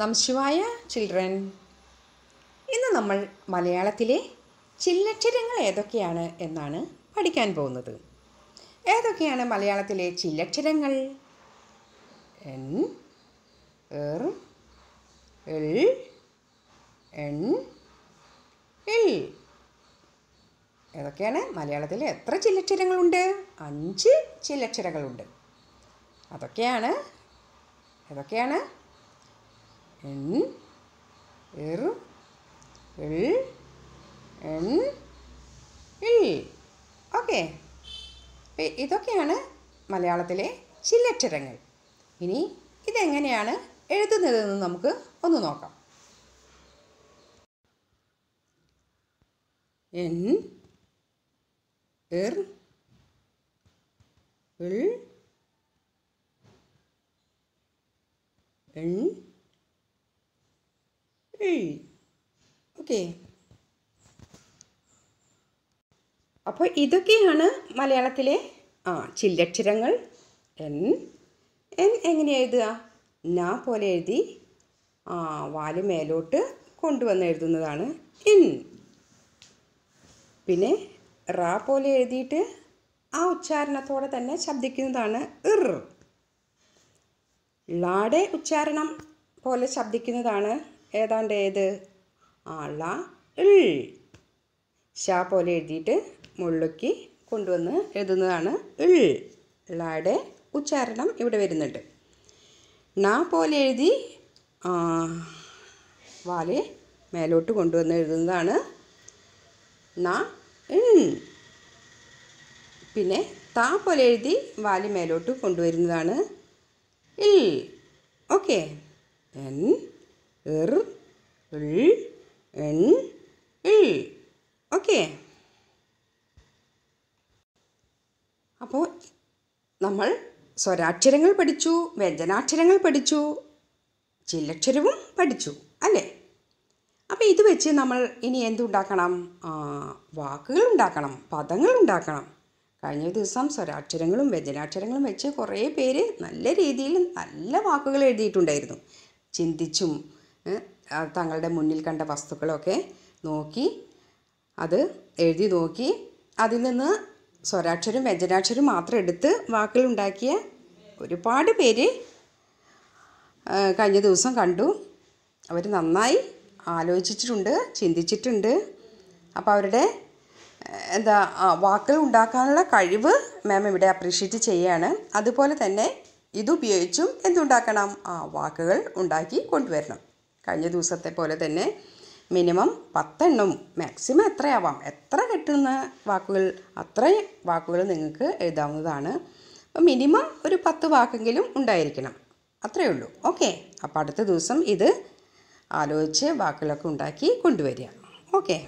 Namah Shivaya children ഇന്ന് നമ്മൾ മലയാളത്തിലെ ചില്ലക്ഷരങ്ങൾ ഏതൊക്കെയാണ് എന്നാണ് പഠിക്കാൻ പോകുന്നത് ഏതൊക്കെയാണ് മലയാളത്തിലെ ചില്ലക്ഷരങ്ങൾ എൻ എർ എൽ എൺ എൽ ഏതൊക്കെയാണ് മലയാളത്തിൽ എത്ര ചില്ലക്ഷരങ്ങളുണ്ട് അഞ്ച് ചില്ലക്ഷരങ്ങളുണ്ട് അതൊക്കെയാണ് ഏതൊക്കെയാണ് N എർ എൽ എൺ ഇൽ ഓക്കെ ഇതൊക്കെയാണ് മലയാളത്തിലെ ചില്ലക്ഷരങ്ങൾ ഇനി ഇതെങ്ങനെയാണ് എഴുതുന്നതെന്ന് നമുക്ക് ഒന്ന് നോക്കാം എൻ എർ എൽ എൺ ഏഴ് ഓക്കെ അപ്പോൾ ഇതൊക്കെയാണ് മലയാളത്തിലെ ആ ചില്ലക്ഷരങ്ങൾ എൻ എൻ എങ്ങനെ എഴുതുക ന പോലെ എഴുതി ആ വാല് മേലോട്ട് കൊണ്ടുവന്ന് എഴുതുന്നതാണ് എൻ പിന്നെ റ പോലെ എഴുതിയിട്ട് ആ ഉച്ചാരണത്തോടെ തന്നെ ശബ്ദിക്കുന്നതാണ് ഇർ ളാടെ ഉച്ചാരണം പോലെ ശബ്ദിക്കുന്നതാണ് ഏതാണ്ട് ഏത് അള ഇൾ ഷ പോലെ എഴുതിയിട്ട് മുള്ളുക്കി കൊണ്ടുവന്ന് എഴുതുന്നതാണ് ഇൾ ളയുടെ ഉച്ചാരണം ഇവിടെ വരുന്നുണ്ട് ണ പോലെ എഴുതി വാല് മേലോട്ട് കൊണ്ടുവന്ന് എഴുതുന്നതാണ് ണ പിന്നെ താ പോലെ എഴുതി വാല് മേലോട്ട് കൊണ്ടുവരുന്നതാണ് ഇൽ ഓക്കെ എൻ ഇർ ഇൽ എൻ ഇൽ ഓക്കെ അപ്പോൾ നമ്മൾ സ്വരാക്ഷരങ്ങൾ പഠിച്ചു വ്യഞ്ജനാക്ഷരങ്ങൾ പഠിച്ചു ചില്ലക്ഷരവും പഠിച്ചു അല്ലേ അപ്പോൾ ഇത് വെച്ച് നമ്മൾ ഇനി എന്തുണ്ടാക്കണം വാക്കുകൾ ഉണ്ടാക്കണം പദങ്ങൾ ഉണ്ടാക്കണം കഴിഞ്ഞ ദിവസം സ്വരാക്ഷരങ്ങളും വ്യഞ്ജനാക്ഷരങ്ങളും വെച്ച് കുറേ പേര് നല്ല രീതിയിൽ നല്ല വാക്കുകൾ എഴുതിയിട്ടുണ്ടായിരുന്നു ചിന്തിച്ചും തങ്ങളുടെ മുന്നിൽ കണ്ട വസ്തുക്കളൊക്കെ നോക്കി അത് എഴുതി നോക്കി അതിൽ നിന്ന് സ്വരാക്ഷരും വ്യഞ്ജനാക്ഷരും മാത്രം എടുത്ത് വാക്കുകളുണ്ടാക്കിയ ഒരുപാട് പേര് കഴിഞ്ഞ ദിവസം കണ്ടു അവർ നന്നായി ആലോചിച്ചിട്ടുണ്ട് ചിന്തിച്ചിട്ടുണ്ട് അപ്പോൾ അവരുടെ എന്താ വാക്കുകൾ ഉണ്ടാക്കാനുള്ള കഴിവ് മാം ഇവിടെ അപ്രീഷിയേറ്റ് ചെയ്യുകയാണ് അതുപോലെ തന്നെ ഇതുപയോഗിച്ചും എന്തുണ്ടാക്കണം ആ വാക്കുകൾ ഉണ്ടാക്കി കൊണ്ടുവരണം കഴിഞ്ഞ ദിവസത്തെ പോലെ തന്നെ മിനിമം പത്തെണ്ണം മാക്സിമം എത്രയാവാം എത്ര കിട്ടുന്ന വാക്കുകൾ അത്രയും വാക്കുകൾ നിങ്ങൾക്ക് എഴുതാവുന്നതാണ് മിനിമം ഒരു പത്ത് വാക്കെങ്കിലും ഉണ്ടായിരിക്കണം അത്രയേ ഉള്ളൂ ഓക്കെ അപ്പോൾ അടുത്ത ദിവസം ഇത് ആലോചിച്ച് വാക്കുകളൊക്കെ ഉണ്ടാക്കി കൊണ്ടുവരിക ഓക്കെ